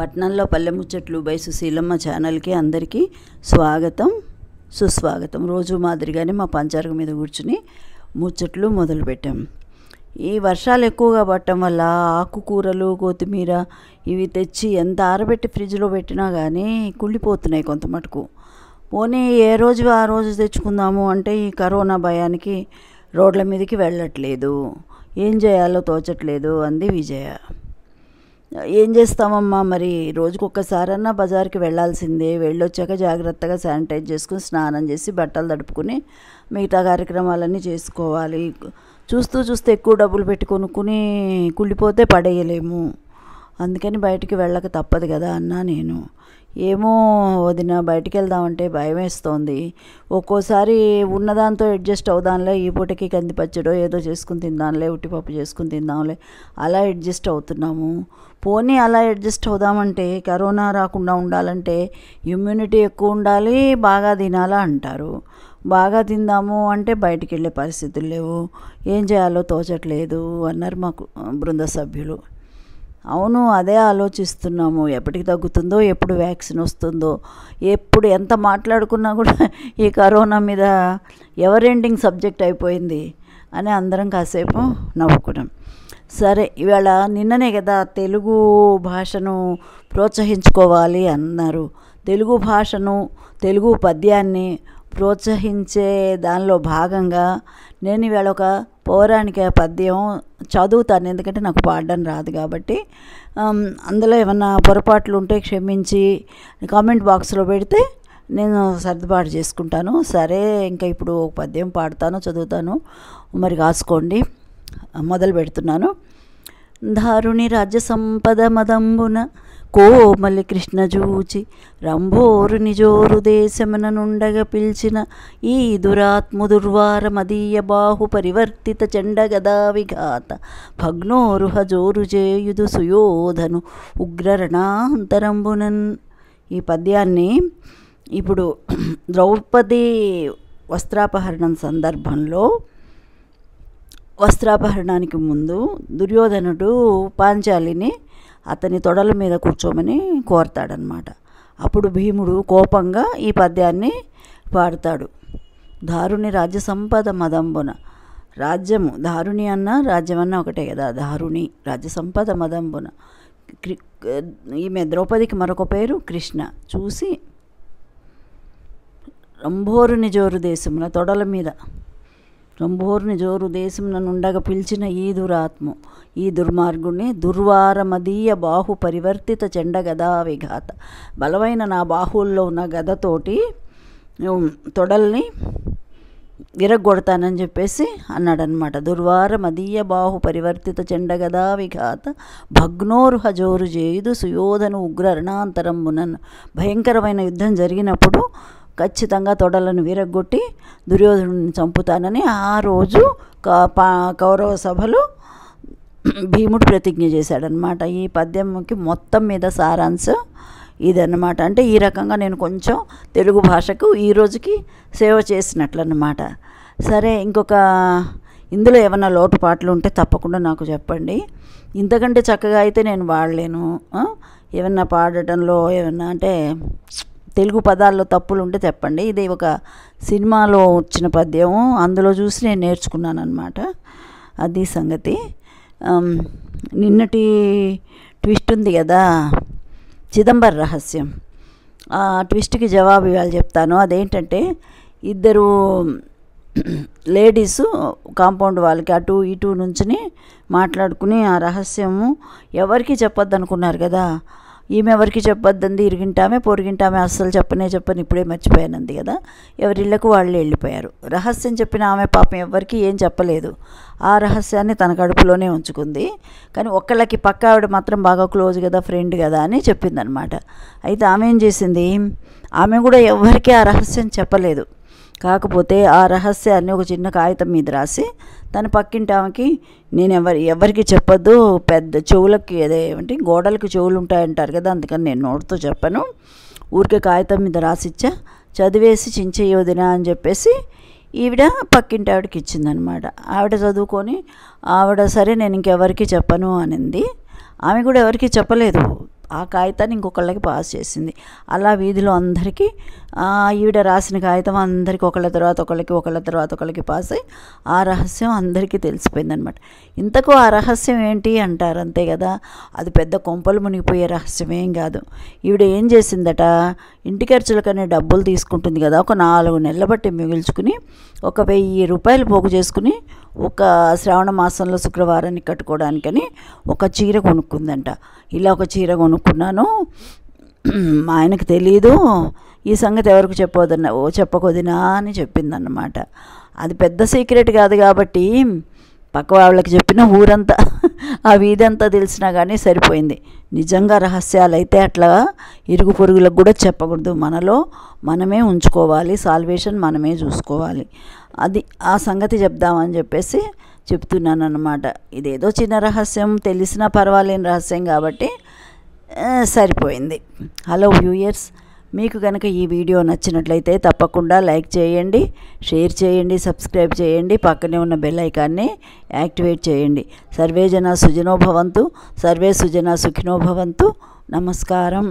పట్నంలో పల్లె ముచ్చట్లు బై సుశీలమ్మ ఛానల్కి అందరికీ స్వాగతం సుస్వాగతం రోజు మాదిరిగానే మా పంచారక మీద కూర్చుని ముచ్చట్లు మొదలుపెట్టాం ఈ వర్షాలు ఎక్కువగా పడటం వల్ల ఆకుకూరలు కొత్తిమీర ఇవి తెచ్చి ఎంత ఆరబెట్టి ఫ్రిడ్జ్లో పెట్టినా కానీ కుళ్ళిపోతున్నాయి కొంత మటుకు పోనీ ఏ రోజు ఆ రోజు తెచ్చుకుందాము అంటే ఈ కరోనా భయానికి రోడ్ల మీదకి వెళ్ళట్లేదు ఏం చేయాలో తోచట్లేదు అంది విజయ ఏం చేస్తామమ్మా మరి రోజుకు ఒక్కసారన్నా బజార్కి వెళ్ళాల్సిందే వెళ్ళొచ్చాక జాగ్రత్తగా శానిటైజ్ చేసుకుని స్నానం చేసి బట్టలు తడుపుకుని మిగతా కార్యక్రమాలన్నీ చేసుకోవాలి చూస్తూ చూస్తే ఎక్కువ డబ్బులు పెట్టి కొనుక్కుని కుళ్ళిపోతే పడేయలేము అందుకని బయటికి వెళ్ళక తప్పదు కదా అన్నా నేను ఏమో వదిన బయటికి వెళ్దామంటే భయం వేస్తోంది ఒక్కోసారి ఉన్నదాంతో అడ్జస్ట్ అవుదాంలే ఈ పూటకి కంది పచ్చడో ఏదో చేసుకుని తిందాంలే ఉట్టిపప్పు చేసుకుని తిందాంలే అలా అడ్జస్ట్ అవుతున్నాము పోనీ అలా అడ్జస్ట్ అవుదామంటే కరోనా రాకుండా ఉండాలంటే ఇమ్యూనిటీ ఎక్కువ ఉండాలి బాగా తినాలా అంటారు బాగా తిందాము అంటే బయటికి వెళ్ళే పరిస్థితులు లేవు ఏం చేయాలో తోచట్లేదు అన్నారు మాకు బృంద సభ్యులు అవును అదే ఆలోచిస్తున్నాము ఎప్పటికి తగ్గుతుందో ఎప్పుడు వ్యాక్సిన్ వస్తుందో ఎప్పుడు ఎంత మాట్లాడుకున్నా కూడా ఈ కరోనా మీద ఎవర్ ఎండింగ్ సబ్జెక్ట్ అయిపోయింది అని అందరం కాసేపు నవ్వుకున్నాం సరే ఇవాళ నిన్ననే కదా తెలుగు భాషను ప్రోత్సహించుకోవాలి అన్నారు తెలుగు భాషను తెలుగు పద్యాన్ని ప్రోత్సహించే దానిలో భాగంగా నేను ఇవాళ ఒక పౌరాణిక పద్యం చదువుతాను ఎందుకంటే నాకు పాడడం రాదు కాబట్టి అందులో ఏమన్నా పొరపాట్లు ఉంటే క్షమించి కామెంట్ బాక్స్లో పెడితే నేను సర్దుబాటు చేసుకుంటాను సరే ఇంకా ఇప్పుడు ఒక పద్యం పాడతాను చదువుతాను మరి కాసుకోండి మొదలు పెడుతున్నాను దారుణి రాజ్య సంపద మదంబున కోమలి కృష్ణ చూచి రంభోరు నిజోరు దేశమున నుండగ పిలిచిన ఈ దురాత్ము దుర్వార మదీయ బాహు పరివర్తిత చండగదా విఘాత భగ్నోరుహ జోరు చేయుదు సుయోధను ఉగ్రరణాంతరంబునన్ ఈ పద్యాన్ని ఇప్పుడు ద్రౌపది వస్త్రాపహరణం సందర్భంలో వస్త్రాపహరణానికి ముందు దుర్యోధనుడు పాంచాలిని అతని తొడల మీద కూర్చోమని కోరతాడనమాట అప్పుడు భీముడు కోపంగా ఈ పద్యాన్ని పాడతాడు దారుణి రాజ్య సంపద మదంబున రాజ్యము దారుణి అన్న రాజ్యం అన్న ఒకటే కదా దారుణి రాజ్య సంపద మదంబున ఈమె ద్రౌపదికి మరొక పేరు కృష్ణ చూసి రంభోరుని జోరు దేశమున తొడల మీద రంభోర్ని జోరు దేశం నుండగ పిలిచిన ఈ దురాత్మ ఈ దుర్మార్గుణ్ణి దుర్వారమదీయ బాహు పరివర్తిత చెండ గదా విఘాత బలమైన నా బాహుల్లో ఉన్న గదతోటి తొడల్ని విరగొడతానని చెప్పేసి అన్నాడనమాట దుర్వార మదీయ బాహు పరివర్తిత చెండగదా విఘాత భగ్నోర్హ జోరు చేయుదు సుయోధను ఉగ్ర రణాంతరంబునన్ భయంకరమైన యుద్ధం జరిగినప్పుడు ఖచ్చితంగా తొడలను విరగ్గొట్టి దుర్యోధను చంపుతానని ఆ రోజు కౌరవ సభలో భీముడు ప్రతిజ్ఞ చేశాడనమాట ఈ పద్యంకి మొత్తం మీద సారాంశం ఇదన్నమాట అంటే ఈ రకంగా నేను కొంచెం తెలుగు భాషకు ఈ రోజుకి సేవ చేసినట్లన్నమాట సరే ఇంకొక ఇందులో ఏమైనా లోటుపాట్లు ఉంటే తప్పకుండా నాకు చెప్పండి ఇంతకంటే చక్కగా అయితే నేను వాడలేను ఏమన్నా పాడటంలో ఏమన్నా అంటే తెలుగు పదాల్లో తప్పులు ఉంటే చెప్పండి ఇది ఒక సినిమాలో వచ్చిన పద్యము అందులో చూసి నేను నేర్చుకున్నాను అనమాట అది సంగతి నిన్నటి ట్విస్ట్ ఉంది కదా చిదంబర రహస్యం ఆ ట్విస్ట్కి జవాబు ఇవాళ చెప్తాను అదేంటంటే ఇద్దరు లేడీసు కాంపౌండ్ వాళ్ళకి అటు ఇటు నుంచి మాట్లాడుకుని ఆ రహస్యము ఎవరికి చెప్పొద్దనుకున్నారు కదా ఈమెవరికి చెప్పొద్దంది ఇరిగింటామే పొరిగింటామే అస్సలు చెప్పనే చెప్పని ఇప్పుడే మర్చిపోయానంది కదా ఎవరిళ్లకు వాళ్ళు వెళ్ళిపోయారు రహస్యం చెప్పిన ఆమె పాపం ఎవరికి ఏం చెప్పలేదు ఆ రహస్యాన్ని తన కడుపులోనే ఉంచుకుంది కానీ ఒక్కళ్ళకి పక్క ఆవిడ మాత్రం బాగా క్లోజ్ కదా ఫ్రెండ్ కదా అని చెప్పిందనమాట అయితే ఆమె ఏం చేసింది ఆమె కూడా ఎవరికీ ఆ రహస్యం చెప్పలేదు కాకపోతే ఆ రహస్యాన్ని ఒక చిన్న కాగితం మీద రాసి తన పక్కింటి ఆమెకి నేను ఎవరి ఎవరికి చెప్పొద్దు పెద్ద చెవులకి ఏదేమంటే గోడలకు చెవులు ఉంటాయంటారు కదా అందుకని నేను నోటితో చెప్పను ఊరికే కాగితం మీద రాసిచ్చా చదివేసి వదినా అని చెప్పేసి ఈవిడ పక్కింటి ఆవిడకి ఇచ్చిందనమాట ఆవిడ చదువుకొని ఆవిడ సరే నేను ఇంకెవరికి చెప్పను అనింది ఆమె కూడా ఎవరికి చెప్పలేదు ఆ కాగితాన్ని ఇంకొకళ్ళకి పాస్ చేసింది అలా వీధిలో అందరికీ ఈవిడ రాసిన కాగితం అందరికీ ఒకళ్ళ తర్వాత ఒకళ్ళకి ఒకళ్ళ తర్వాత ఒకళ్ళకి పాస్ అయ్యి ఆ రహస్యం అందరికీ తెలిసిపోయిందనమాట ఇంతకు ఆ రహస్యం ఏంటి అంటారు అంతే కదా అది పెద్ద కొంపలు మునిగిపోయే రహస్యం ఏం కాదు ఈవిడ ఏం చేసిందట ఇంటి ఖర్చులకనే డబ్బులు తీసుకుంటుంది కదా ఒక నాలుగు నెలల బట్టి మిగుల్చుకుని ఒక వెయ్యి రూపాయలు పోగు చేసుకుని ఒక శ్రావణ మాసంలో శుక్రవారాన్ని కట్టుకోవడానికని ఒక చీర కొనుక్కుందంట ఇలా ఒక చీర కొను అనుకున్నాను మా ఆయనకు తెలీదు ఈ సంగతి ఎవరికి చెప్పొదన్నా ఓ చెప్పకొదినా అని చెప్పిందన్నమాట అది పెద్ద సీక్రెట్ కాదు కాబట్టి పక్క వాళ్ళకి చెప్పిన ఊరంతా ఆ వీధంతా తెలిసినా కానీ సరిపోయింది నిజంగా రహస్యాలు అయితే అట్లా ఇరుగు పొరుగులకు కూడా చెప్పకూడదు మనలో మనమే ఉంచుకోవాలి సాల్వేషన్ మనమే చూసుకోవాలి అది ఆ సంగతి చెప్దామని చెప్పేసి చెప్తున్నాను అనమాట ఇదేదో చిన్న రహస్యం తెలిసినా పర్వాలేని రహస్యం కాబట్టి సరిపోయింది హలో వ్యూయర్స్ మీకు కనుక ఈ వీడియో నచ్చినట్లయితే తప్పకుండా లైక్ చేయండి షేర్ చేయండి సబ్స్క్రైబ్ చేయండి పక్కనే ఉన్న బెల్ ఐకాన్ని యాక్టివేట్ చేయండి సర్వే జన సుజనోభవంతు సర్వే సుజన సుఖినోభవంతు నమస్కారం